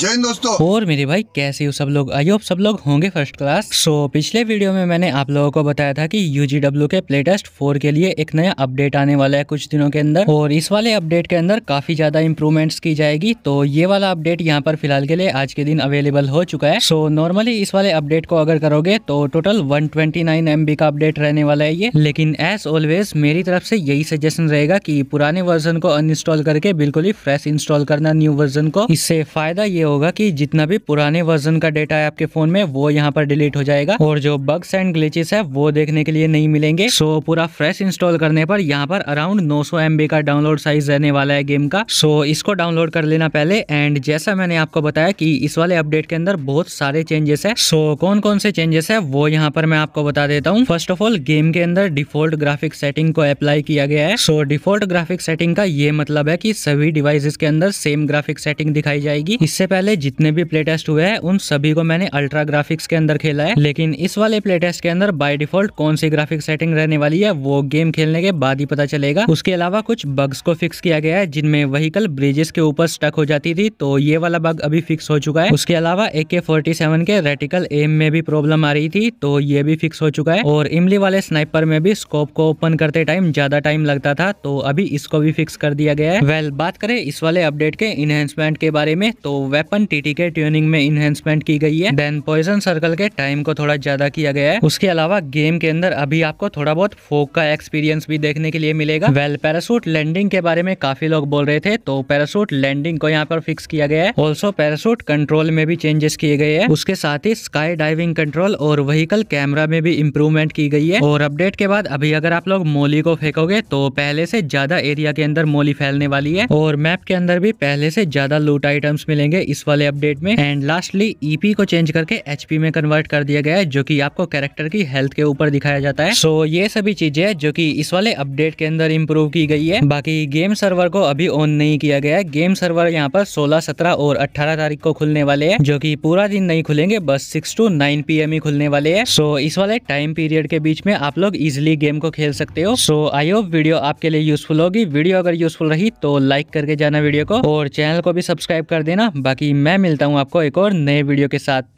जय हिंद दोस्तों और मेरे भाई कैसे हो सब लोग आई होप सब लोग होंगे फर्स्ट क्लास सो so, पिछले वीडियो में मैंने आप लोगों को बताया था कि यूजीडब्ल्यू के प्ले टेस्ट फोर के लिए एक नया अपडेट आने वाला है कुछ दिनों के अंदर और इस वाले अपडेट के अंदर काफी ज्यादा इम्प्रूवमेंट्स की जाएगी तो ये वाला अपडेट यहाँ पर फिलहाल के लिए आज के दिन अवेलेबल हो चुका है सो so, नॉर्मली इस वाले अपडेट को अगर करोगे तो टोटल वन ट्वेंटी का अपडेट रहने वाला है ये लेकिन एज ऑलवेज मेरी तरफ से यही सजेशन रहेगा की पुराने वर्जन को अनइंस्टॉल करके बिल्कुल ही फ्रेश इंस्टॉल करना न्यू वर्जन को इससे फायदा ये होगा कि जितना भी पुराने वर्जन का डेटा है आपके फोन में वो यहाँ पर डिलीट हो जाएगा और जो बग्स एंड ग्लिचेस है वो देखने के लिए नहीं मिलेंगे सो so, पूरा फ्रेश इंस्टॉल करने पर यहाँ पर अराउंड नौ सौ का डाउनलोड साइज रहने वाला है गेम का सो so, इसको डाउनलोड कर लेना पहले एंड जैसा मैंने आपको बताया की इस वाले अपडेट के अंदर बहुत सारे चेंजेस है सो so, कौन कौन से चेंजेस है वो यहाँ पर मैं आपको बता देता हूँ फर्स्ट ऑफ ऑल गेम के अंदर डिफॉल्ट ग्राफिक सेटिंग को अप्लाई किया गया है सो डिफॉल्ट ग्राफिक सेटिंग का ये मतलब है की सभी डिवाइस के अंदर सेम ग्राफिक सेटिंग दिखाई जाएगी इससे पहले जितने भी प्ले टेस्ट हुए हैं उन सभी को मैंने अल्ट्रा ग्राफिक्स के अंदर खेला है लेकिन इस वाले प्ले टेस्ट के अंदर बाय डिफॉल्ट कौन सी ग्राफिक सेटिंग रहने वाली है वो गेम खेलने के बाद ही पता चलेगा उसके अलावा कुछ बग्स को फिक्स किया गया है जिनमें वहीकल ब्रिजेस के ऊपर स्टक हो जाती थी तो ये वाला बग अभी फिक्स हो चुका है उसके अलावा ए के फोर्टी सेवन के रेटिकल एम में भी प्रॉब्लम आ रही थी तो ये भी फिक्स हो चुका है और इमली वाले स्नाइपर में भी स्कोप को ओपन करते टाइम ज्यादा टाइम लगता था तो अभी इसको भी फिक्स कर दिया गया है वेल बात करें इस वाले अपडेट के इनहेंसमेंट के बारे में तो वेब वेपन टीटी के ट्यूनिंग में इन्हेंसमेंट की गई है देन पॉइजन सर्कल के टाइम को थोड़ा ज्यादा किया गया है उसके अलावा गेम के अंदर अभी आपको थोड़ा बहुत फोक का एक्सपीरियंस भी देखने के लिए मिलेगा वेल पैरासूट लैंडिंग के बारे में काफी लोग बोल रहे थे तो पैरासूट लैंडिंग को यहाँ पर फिक्स किया गया है ऑल्सो पैरासूट कंट्रोल में भी चेंजेस किए गए हैं उसके साथ ही स्काई डाइविंग कंट्रोल और व्हीकल कैमरा में भी इम्प्रूवमेंट की गई है और अपडेट के बाद अभी अगर आप लोग मोली को फेंकोगे तो पहले से ज्यादा एरिया के अंदर मोली फैलने वाली है और मैप के अंदर भी पहले से ज्यादा लूट आइटम्स मिलेंगे इस इस वाले अपडेट में एंड लास्टली ईपी को चेंज करके एचपी में कन्वर्ट कर दिया गया है जो कि आपको कैरेक्टर की हेल्थ के ऊपर दिखाया जाता है सो so, ये सभी चीजें जो कि इस वाले अपडेट के अंदर इम्प्रूव की गई है बाकी गेम सर्वर को अभी ऑन नहीं किया गया है गेम सर्वर यहाँ पर सोलह सत्रह और अठारह तारीख को खुलने वाले है जो की पूरा दिन नहीं खुलेंगे बस सिक्स टू नाइन पी ही खुलने वाले है सो so, इस वाले टाइम पीरियड के बीच में आप लोग इजिली गेम को खेल सकते हो सो आई होप वीडियो आपके लिए यूजफुल होगी वीडियो अगर यूजफुल रही तो लाइक करके जाना वीडियो को और चैनल को भी सब्सक्राइब कर देना बाकी बाकी मैं मिलता हूँ आपको एक और नए वीडियो के साथ